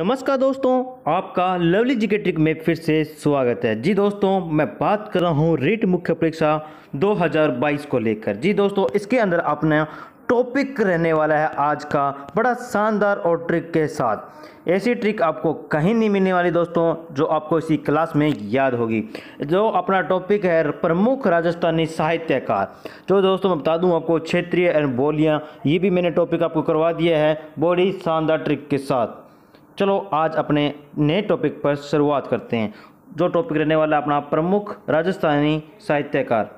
नमस्कार दोस्तों आपका लवली जीके ट्रिक में फिर से स्वागत है जी दोस्तों मैं बात कर रहा हूँ रीट मुख्य परीक्षा 2022 को लेकर जी दोस्तों इसके अंदर अपना टॉपिक रहने वाला है आज का बड़ा शानदार और ट्रिक के साथ ऐसी ट्रिक आपको कहीं नहीं मिलने वाली दोस्तों जो आपको इसी क्लास में याद होगी जो अपना टॉपिक है प्रमुख राजस्थानी साहित्यकार जो दोस्तों मैं बता दूं आपको क्षेत्रीय एंड बोलियाँ ये भी मैंने टॉपिक आपको करवा दिया है बड़ी शानदार ट्रिक के साथ चलो आज अपने नए टॉपिक पर शुरुआत करते हैं जो टॉपिक रहने वाला अपना प्रमुख राजस्थानी साहित्यकार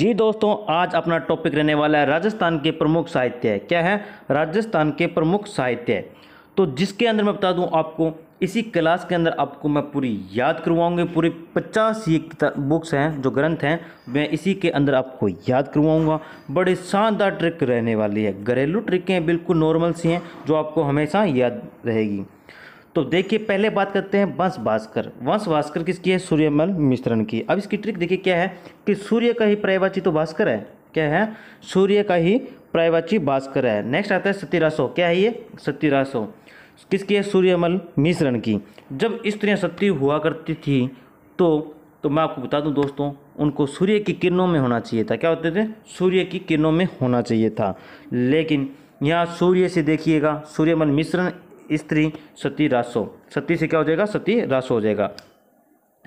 जी दोस्तों आज अपना टॉपिक रहने वाला है राजस्थान के प्रमुख साहित्य क्या है राजस्थान के प्रमुख साहित्य तो जिसके अंदर मैं बता दूं आपको इसी क्लास के अंदर आपको मैं पूरी याद करवाऊँगी पूरे पचास ये बुक्स हैं जो ग्रंथ हैं मैं इसी के अंदर आपको याद करवाऊंगा बड़े शानदार ट्रिक रहने वाली है घरेलू ट्रिकें बिल्कुल नॉर्मल सी हैं जो आपको हमेशा याद रहेगी तो देखिए पहले बात करते हैं वंश भास्कर वंश भास्कर किसकी है सूर्यमल मिश्रण की अब इसकी ट्रिक देखिए क्या है कि सूर्य का ही प्रायवाची तो भास्कर है क्या है सूर्य का ही प्रायवाची भास्कर है नेक्स्ट आता है सत्यरासो क्या है ये सत्यरासो किसकी है सूर्यमल मिश्रण की जब स्त्रियाँ सती हुआ करती थी तो तो मैं आपको बता दूं दोस्तों उनको सूर्य की किरणों में होना चाहिए था क्या होते थे सूर्य की किरणों में होना चाहिए था लेकिन यहाँ सूर्य से देखिएगा सूर्यमल मिश्रण स्त्री सती रासो सती से क्या हो जाएगा सती रासो हो जाएगा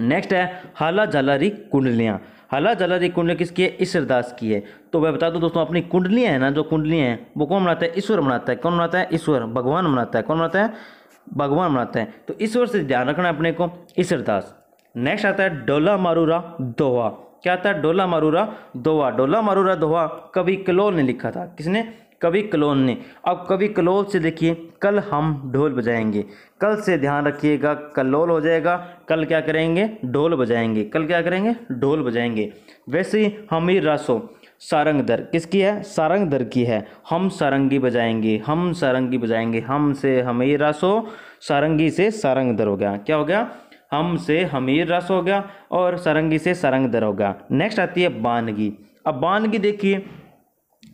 नेक्स्ट है हाला झालारी कुंडलियाँ हला जला की कुंडली किसकी है ईश्वर दास की है तो मैं बता दूं दोस्तों अपनी कुंडलियाँ हैं ना जो कुंडलियाँ हैं वो कौन बनाता है ईश्वर बनाता है कौन बनाता है ईश्वर भगवान बनाता है कौन बनाता है भगवान बनाता है तो ईश्वर से ध्यान रखना है अपने को ईश्वर नेक्स्ट आता है डोला मारूरा दोहा क्या आता है डोला मारूरा दोहा डोला मारूरा दोहा कभी कलोल ने लिखा था किसने कवि क्लोन ने अब कवि कलोल से देखिए कल हम ढोल बजाएंगे कल से ध्यान रखिएगा कलोल हो जाएगा कल क्या करेंगे ढोल बजाएंगे कल क्या करेंगे ढोल बजाएंगे वैसे ही हमीर रासो सारंग दर किसकी है सारंग दर की है हम सारंगी बजाएंगे हम सारंगी बजाएंगे हम से हमीर रासो सारंगी से सारंग दर हो गया क्या हो गया हम से हमीर रस हो गया और सारंगी से सारंग दर हो गया नेक्स्ट आती है बानगी अब बानगी देखिए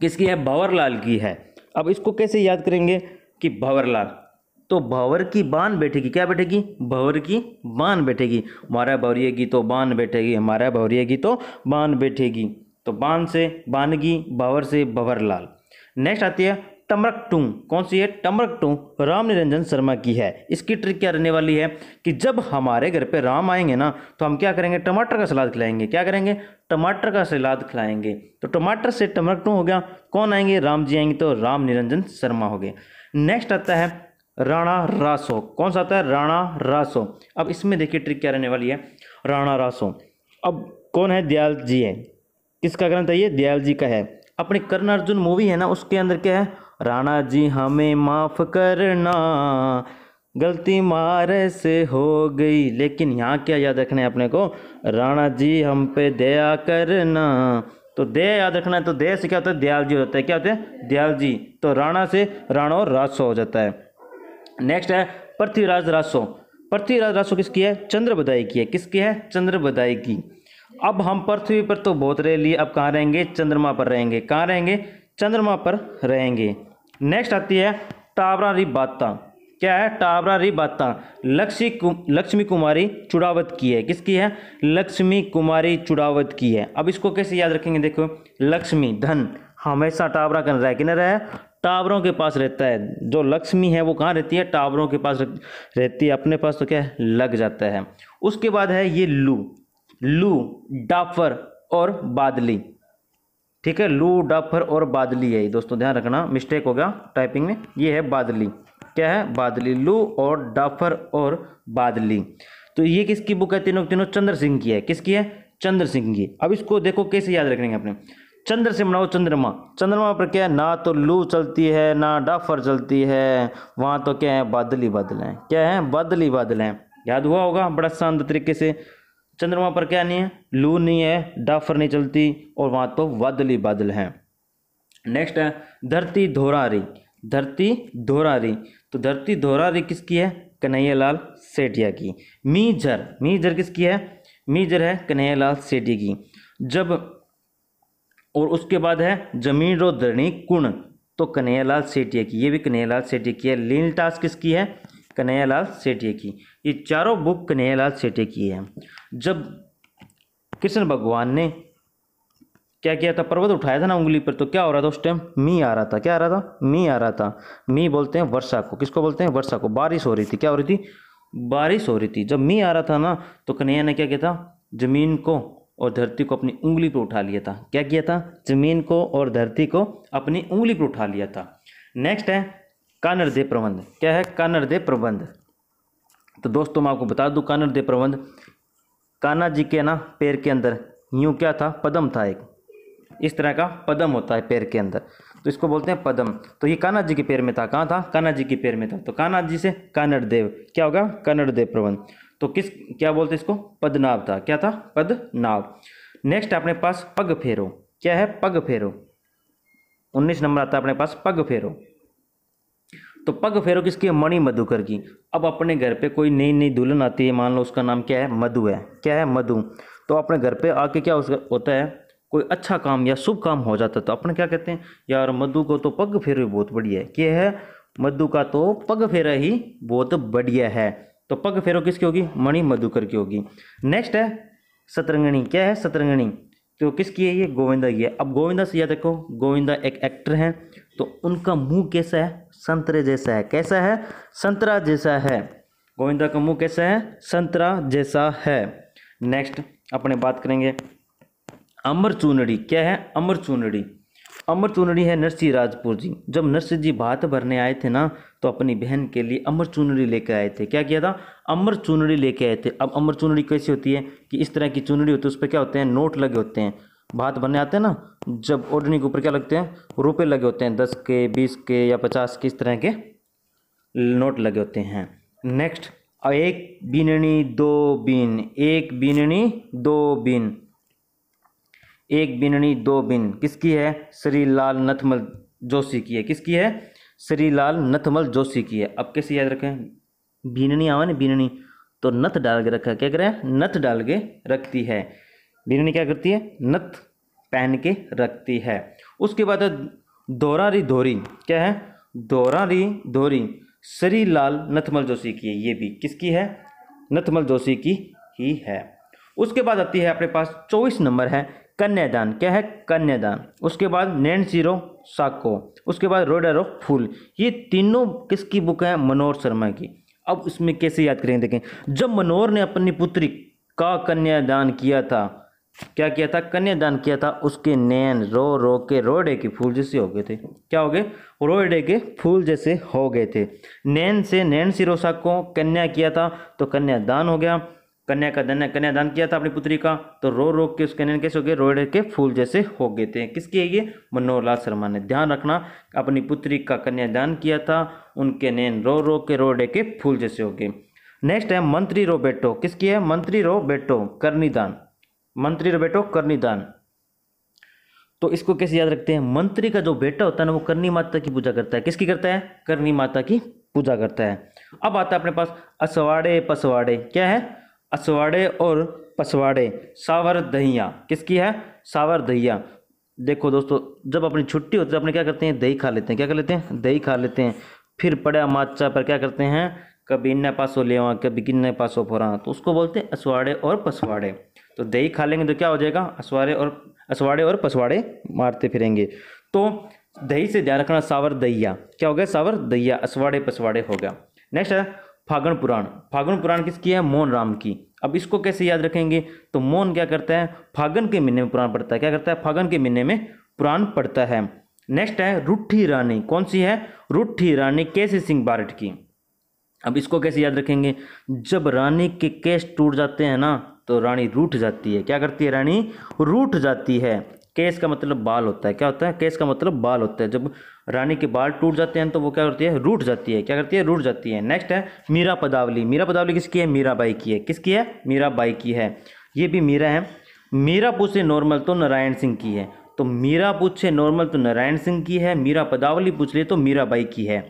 किसकी है भंवरलाल की है अब इसको कैसे याद करेंगे कि भंवरलाल तो भंवर की बान बैठेगी क्या बैठेगी भंवर की बान बैठेगी हमारा भवरिया की तो बान बैठेगी हमारा भवरिया की तो बान बैठेगी तो बान से बानगी भंवर से लाल नेक्स्ट आती है टमरक टू कौन सी है टमरक टू राम निरंजन शर्मा की है इसकी ट्रिक क्या रहने वाली है कि जब हमारे घर पे राम आएंगे ना तो हम क्या करेंगे टमाटर का सलाद खिलाएंगे क्या करेंगे टमाटर का सलाद खिलाएंगे तो टमाटर से टमरक टू हो गया कौन आएंगे राम जी आएंगे तो राम निरंजन शर्मा हो गए नेक्स्ट आता है राणा रासो कौन सा आता है राणा रासो अब इसमें देखिए ट्रिक क्या रहने वाली है राणा रासो अब कौन है दयाल जी है किसका ग्रंथ है ये दयाल जी का है अपनी कर्ण अर्जुन मूवी है ना उसके अंदर क्या है राणा जी हमें माफ़ करना गलती मारे से हो गई लेकिन यहाँ क्या याद रखना है अपने को राणा जी हम पे दया करना तो दे याद रखना है तो दे से क्या होता है दयाल जी हो जाता है क्या होता है दयाल जी तो राणा से राणा और रासो हो जाता है नेक्स्ट है पृथ्वीराज रासो पृथ्वीराज रासो किसकी है चंद्र बदाई की है किसकी है चंद्र बदाई की अब हम पृथ्वी पर तो बहुत रह लिए अब कहाँ रहेंगे चंद्रमा पर रहेंगे कहाँ रहेंगे चंद्रमा पर रहेंगे नेक्स्ट आती है टावरा रिबाता क्या है टावरा रिबाता लक्ष्मी कु, लक्ष्मी कुमारी चुड़ावत की है किसकी है लक्ष्मी कुमारी चुड़ावत की है अब इसको कैसे याद रखेंगे देखो लक्ष्मी धन हमेशा टावरा रहा है किन रहा है टावरों के पास रहता है जो लक्ष्मी है वो कहाँ रहती है टावरों के पास रहती है अपने पास तो क्या है लग जाता है उसके बाद है ये लू लू डाफर और बादली ठीक है लू डाफर और बादली है दोस्तों ध्यान रखना मिस्टेक हो गया टाइपिंग में ये है बादली क्या है बादली लू और डाफर और बादली तो ये किसकी बुक है तीनों तीनों चंद्र सिंह की है किसकी है चंद्र सिंह की अब इसको देखो कैसे याद रखेंगे अपने चंद्र से बनाओ चंद्रमा चंद्रमा पर क्या है ना तो लू चलती है ना डाफर चलती है वहाँ तो क्या है बादली बादल हैं क्या है बादली बादल हैं याद हुआ होगा बड़ा शांत तरीके से चंद्रमा पर क्या नहीं है लू नहीं है डाफर नहीं चलती और वहाँ तो बादल ही बादल हैं नेक्स्ट है धरती धोरारी धरती धोरारी तो धरती धोरारी किसकी है कन्हैयालाल सेठिया की मीजर मीजर किसकी है मीजर है कन्हैयालाल सेठी की जब और उसके बाद है जमीन रो धरणी कुण तो कन्हैयालाल सेठिया की ये भी कन्हैयालाल सेठिया की है लीन टास्क किसकी है कन्हैयालाल सेठिया की ये चारों बुक कन्हैयालाल सेठिया की है जब कृष्ण भगवान ने क्या किया था पर्वत उठाया था ना उंगली पर तो क्या हो रहा था उस टाइम मी आ रहा था क्या आ रहा था मी आ रहा था मी बोलते हैं वर्षा को किसको बोलते हैं वर्षा को बारिश हो रही थी क्या हो रही थी बारिश हो रही थी जब मी आ रहा था ना तो कन्हैया ने क्या किया था जमीन को और धरती को अपनी उंगली पर उठा लिया था क्या किया था जमीन को और धरती को अपनी उंगली पर उठा लिया था नेक्स्ट है हृदय प्रबंध क्या है कान हृदय प्रबंध तो दोस्तों मैं आपको बता दूं हृदय प्रबंध कान्हा जी के ना पैर के अंदर यूँ क्या था पदम था एक इस तरह का पदम होता है पैर के अंदर तो इसको बोलते हैं पदम तो ये कान्हा जी के पैर में था कहाँ था काना जी के पैर में था तो कान्हा जी से देव क्या होगा कानरदेव प्रबंध तो किस क्या बोलते हैं इसको पदनाव था क्या था पदनाव नेक्स्ट अपने पास पग फेरो क्या है पग फेरो उन्नीस नंबर आता है अपने पास पग फेरो तो पग फेरो किसकी है मणि मधुकर की अब अपने घर पे कोई नई नई दुल्हन आती है मान लो उसका नाम क्या है मधु है क्या है मधु तो अपने घर पे आके क्या उसका होता है कोई अच्छा काम या शुभ काम हो जाता तो अपने क्या कहते हैं यार मधु को तो पग फेरो बहुत बढ़िया है क्या है मधु का तो पग फेरा ही बहुत बढ़िया है तो पग फेरो किसकी होगी मणि मधुकर की होगी नेक्स्ट है सतरंगणी क्या है सतरंगणी तो किसकी है ये गोविंदा की है अब गोविंदा से याद रखो गोविंदा एक एक्टर हैं तो उनका मुंह कैसा है संतरे जैसा है कैसा है संतरा जैसा है गोविंदा का मुंह कैसा है संतरा जैसा है नेक्स्ट अपने बात करेंगे अमर चूनड़ी क्या है अमर चूनड़ी अमर चूनड़ी है नरसिंह राजपुर जी जब नरसिंह जी भात भरने आए थे ना तो अपनी बहन के लिए अमर चूनड़ी लेकर आए थे क्या किया था अमर चूनड़ी लेके आए थे अब अमर चूनड़ी कैसी होती है कि इस तरह की चूनड़ी होती है उस पर क्या होते हैं नोट लगे होते हैं भात बनने आते हैं ना जब ओढ़नी के ऊपर क्या लगते हैं रुपए लगे होते हैं दस के बीस के या पचास के इस तरह के नोट लगे होते हैं नेक्स्ट एक बीननी दो बीन एक बीननी दो बीन एक बीननी दो बिन किसकी है श्री लाल नथमल जोशी की है किसकी है श्री लाल नथमल जोशी की है अब कैसे याद रखें बीननी आवा ना बीननी तो नथ डाल के रखा क्या करें नथ डाल के रखती है बिरयानी क्या करती है नत पहन के रखती है उसके बाद दोरा री धोरी क्या है दोरा री धोरी श्री लाल नथमल जोशी की है ये भी किसकी है नथमल जोशी की ही है उसके बाद आती है अपने पास चौबीस नंबर है कन्यादान क्या है कन्यादान उसके बाद नैन सीरो साको उसके बाद रोडर ऑफ फूल ये तीनों किसकी बुक है मनोहर शर्मा की अब इसमें कैसे याद करेंगे देखें जब मनोहर ने अपनी पुत्री का कन्यादान किया था क्या किया था कन्यादान किया था उसके नैन रो रो के रोडे के फूल जैसे हो गए थे क्या हो गए रोडे के फूल जैसे हो गए थे नैन से नैन सिरोसा को कन्या किया था तो कन्यादान हो गया कन्या का धन्य कन्यादान किया था अपनी पुत्री का तो रो रो के उसके नैन कैसे हो गए रोडे के फूल जैसे हो गए थे किसकी है ये मनोहर लाल शर्मा ने ध्यान रखना अपनी पुत्री का कन्यादान किया था उनके नैन रो रो के रोडे के फूल जैसे हो गए नेक्स्ट है मंत्री रो बेटो किसकी है मंत्री रो बेटो करनीदान मंत्री और बेटो करनी दान तो इसको कैसे याद रखते हैं मंत्री का जो बेटा होता है ना वो करनी माता की पूजा करता है किसकी करता है करनी माता की पूजा करता है अब आता है अपने पास असवाड़े पसवाड़े क्या है असवाड़े और पसवाड़े सावर दहिया किसकी है सावर दहिया देखो दोस्तों जब अपनी छुट्टी होती है तो अपने क्या करते हैं दही खा लेते हैं क्या कर लेते हैं दही खा लेते हैं फिर पड़ा माचा पर क्या करते हैं कभी इन्ने पासो ले कभी किन्ने पासो फोरा तो उसको बोलते हैं असवाड़े और पसवाड़े तो दही खा लेंगे तो क्या हो जाएगा असवाड़े और असवाड़े और पसवाड़े मारते फिरेंगे तो दही से ध्यान रखना सावर दहिया क्या हो गया सावर दहिया असवाड़े पसवाड़े हो गया नेक्स्ट है फागुन पुराण फागुन पुराण किसकी है मोहन राम की अब इसको कैसे याद रखेंगे तो मोहन क्या करता है फागुन के महीने में पुराण पढ़ता है क्या करता है फागुन के महीने में पुराण पढ़ता है नेक्स्ट है रूठी रानी कौन सी है रूठी रानी केसी सिंह बारट की अब इसको कैसे याद रखेंगे जब रानी के केस टूट जाते हैं ना तो रानी रूठ जाती है क्या करती है रानी रूठ जाती है केस का मतलब बाल होता है क्या होता है केस का मतलब बाल होता है जब रानी के बाल टूट जाते हैं तो वो क्या करती है रूट जाती है क्या करती है रूठ जाती है नेक्स्ट है मीरा पदावली मीरा पदावली किसकी है मीरा बाई की है किसकी है मीरा बाई की है ये भी मीरा है मीरा पूछे नॉर्मल तो नारायण सिंह की है तो मीरा पूछे नॉर्मल तो नारायण सिंह की है मीरा पदावली पूछ ले तो मीरा बाई की है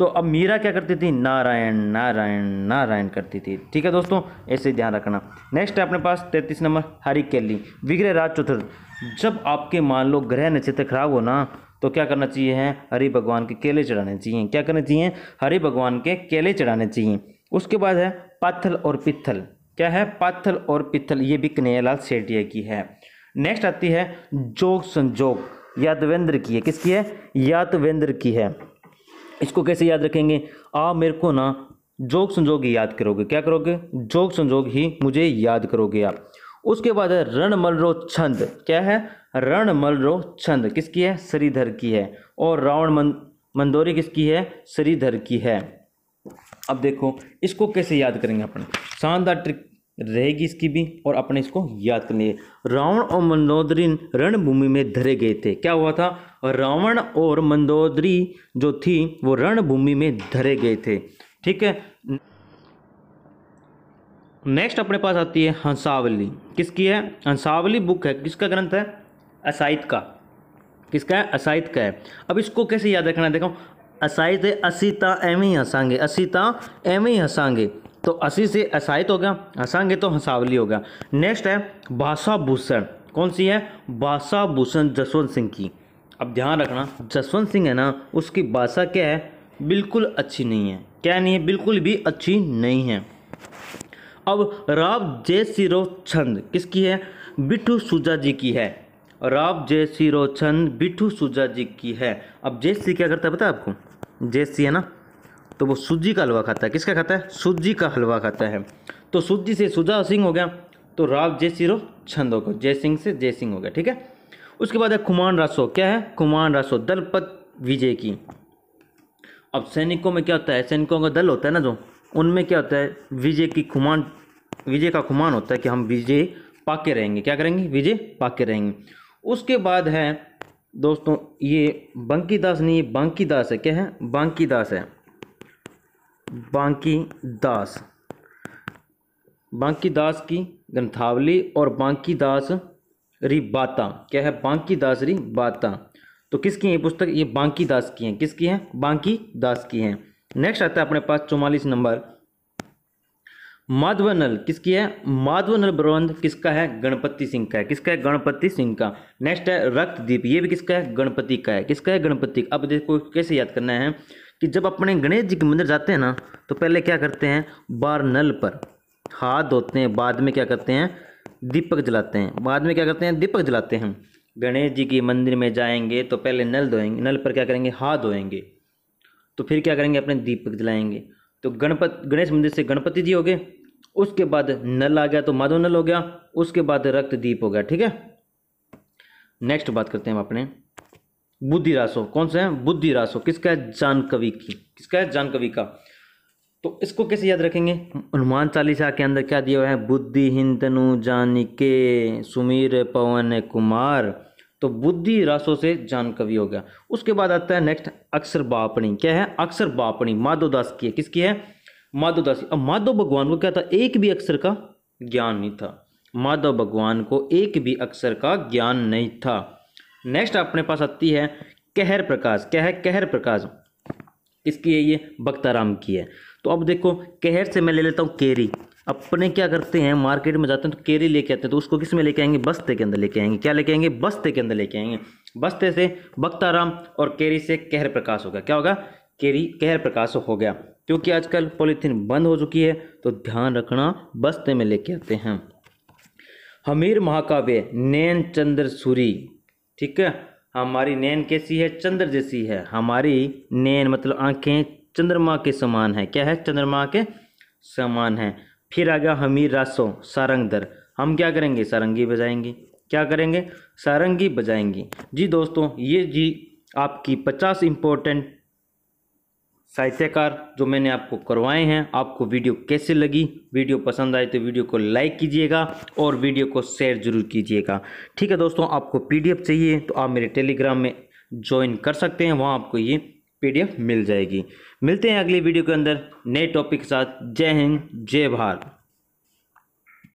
तो अब मीरा क्या करती थी नारायण नारायण नारायण करती थी ठीक है दोस्तों ऐसे ध्यान रखना नेक्स्ट है अपने पास तैंतीस नंबर हरी कैली विग्रह राज चतुर्थ जब आपके मान लो ग्रह नक्षत्र खराब हो ना तो क्या करना चाहिए है हरि भगवान के केले चढ़ाने चाहिए क्या करना चाहिए हरि भगवान के केले चढ़ाने चाहिए उसके बाद है पाथल और पित्थल क्या है पाथल और पित्थल ये भी कन्हैयालाल सेठिया की है नेक्स्ट आती है जोग संजोग यादवेंद्र की है किसकी है यादवेंद्र की है इसको कैसे याद रखेंगे आप मेरे को ना जोग संजोग ही याद करोगे क्या करोगे जोग संजोग ही मुझे याद करोगे आप उसके बाद है रणमलरो छंद क्या है रणमलरो छंद किसकी है श्रीधर की है और रावण मन, मंदोरी किसकी है श्रीधर की है अब देखो इसको कैसे याद करेंगे अपन शानदार ट्रिक रहेगी इसकी भी और अपने इसको याद करनी है रावण और मंदोदरी रणभूमि में धरे गए थे क्या हुआ था रावण और मंदोदरी जो थी वो रणभूमि में धरे गए थे ठीक है नेक्स्ट अपने पास आती है हंसावली किसकी है हंसावली बुक है किसका ग्रंथ है असाइत का किसका है असाइत का है अब इसको कैसे याद रखना देखो असाइत असीता एम ही हंसांगे असीता एम ही हंसांगे तो असी से असाहित हो गया हंसांगे तो हंसावली हो गया नेक्स्ट है बासा भूषण कौन सी है बासा भूषण जसवंत सिंह की अब ध्यान रखना जसवंत सिंह है ना उसकी भाषा क्या है बिल्कुल अच्छी नहीं है क्या नहीं है बिल्कुल भी अच्छी नहीं है अब राव जय सिरो छंद किसकी है बिठू सूजा जी की है राव जय सिरो छंद बिठू सूजा जी की है अब जय सी क्या करता है पता है आपको जय सी है ना तो वो सूजी का हलवा खाता है किसका खाता है सूजी का हलवा खाता है तो सूजी से सुजा सिंह हो गया तो राव जय सिरो छंद हो जय सिंह से जय सिंह हो गया ठीक है उसके बाद है कुमान रासो क्या है कुमान रासो दलपत विजय की अब सैनिकों में क्या होता है सैनिकों का दल होता है ना जो उनमें क्या होता है विजय की खुमान विजय का खुमान होता है कि हम विजय पाके रहेंगे क्या करेंगे विजय पाके रहेंगे उसके बाद है दोस्तों ये बंकी दास नहीं ये बांकी दास है क्या है बांकी दास है बांकी दास बांकी दास की ग्रंथावली और बांकी दास री बाता क्या है बांकी दास री बाता तो किसकी है ये पुस्तक ये बांकी दास की है किसकी है बांकी दास की है नेक्स्ट आता है अपने पास चौवालीस नंबर माधवनल किसकी है माधवनल प्रबंध किसका है गणपति सिंह का है किसका है गणपति सिंह का नेक्स्ट है रक्तदीप ये भी किसका है गणपति का है किसका है गणपति अब देखो कैसे याद करना है कि जब अपने गणेश जी के मंदिर जाते हैं ना तो पहले क्या करते हैं बार नल पर हाथ धोते हैं बाद में क्या करते हैं दीपक जलाते हैं बाद में क्या करते हैं दीपक जलाते हैं गणेश जी के मंदिर में जाएंगे तो पहले नल धोएंगे नल पर क्या करेंगे हाथ धोएंगे तो फिर क्या करेंगे अपने दीपक जलाएंगे तो गणपत गणेश मंदिर से गणपति जी हो गए उसके बाद नल आ गया तो माधव नल हो गया उसके बाद रक्तदीप हो गया ठीक है नेक्स्ट बात करते हैं हम अपने बुद्धि रासो कौन से है बुद्धि रासो किसका है जानकवि की किसका है जानकवि का तो इसको कैसे याद रखेंगे हनुमान चालीसा के अंदर क्या दिया हुआ है बुद्धि हिंदनु जानिके सुमीर पवन कुमार तो बुद्धि राशो से जान कवि हो गया उसके बाद आता है नेक्स्ट अक्षर बापणी क्या है अक्षर बापणी माधोदास की है किसकी है माधोदास अब माधव भगवान को क्या था एक भी अक्षर का ज्ञान नहीं था माधव भगवान को एक भी अक्षर का ज्ञान नहीं था नेक्स्ट अपने पास आती है कहर प्रकाश क्या है कहर प्रकाश किसकी है ये बख्ताराम की है तो अब देखो कहर से मैं ले लेता हूँ केरी अपने क्या करते हैं मार्केट में जाते हैं तो केरी लेके आते हैं तो उसको किस में लेके आएंगे बस्ते के अंदर लेके आएंगे क्या लेके आएंगे बस्ते के अंदर लेके आएंगे बस्ते से बख्ताराम और केरी से कहर प्रकाश होगा क्या होगा केरी कहर प्रकाश हो गया क्योंकि आजकल पॉलीथीन बंद हो चुकी है तो ध्यान रखना बस्ते में लेके आते हैं हमीर महाकाव्य नैन चंद्र सूरी ठीक है हमारी नैन कैसी है चंद्र जैसी है हमारी नैन मतलब आंखें चंद्रमा के समान है क्या है चंद्रमा के समान है फिर आ गया हमीर रासो सारंग दर हम क्या करेंगे सारंगी बजाएंगे क्या करेंगे सारंगी बजाएंगी जी दोस्तों ये जी आपकी पचास इंपॉर्टेंट साहित्यकार जो मैंने आपको करवाए हैं आपको वीडियो कैसे लगी वीडियो पसंद आए तो वीडियो को लाइक कीजिएगा और वीडियो को शेयर जरूर कीजिएगा ठीक है दोस्तों आपको पीडीएफ चाहिए तो आप मेरे टेलीग्राम में ज्वाइन कर सकते हैं वहाँ आपको ये पीडीएफ मिल जाएगी मिलते हैं अगले वीडियो के अंदर नए टॉपिक के साथ जय हिंद जय भारत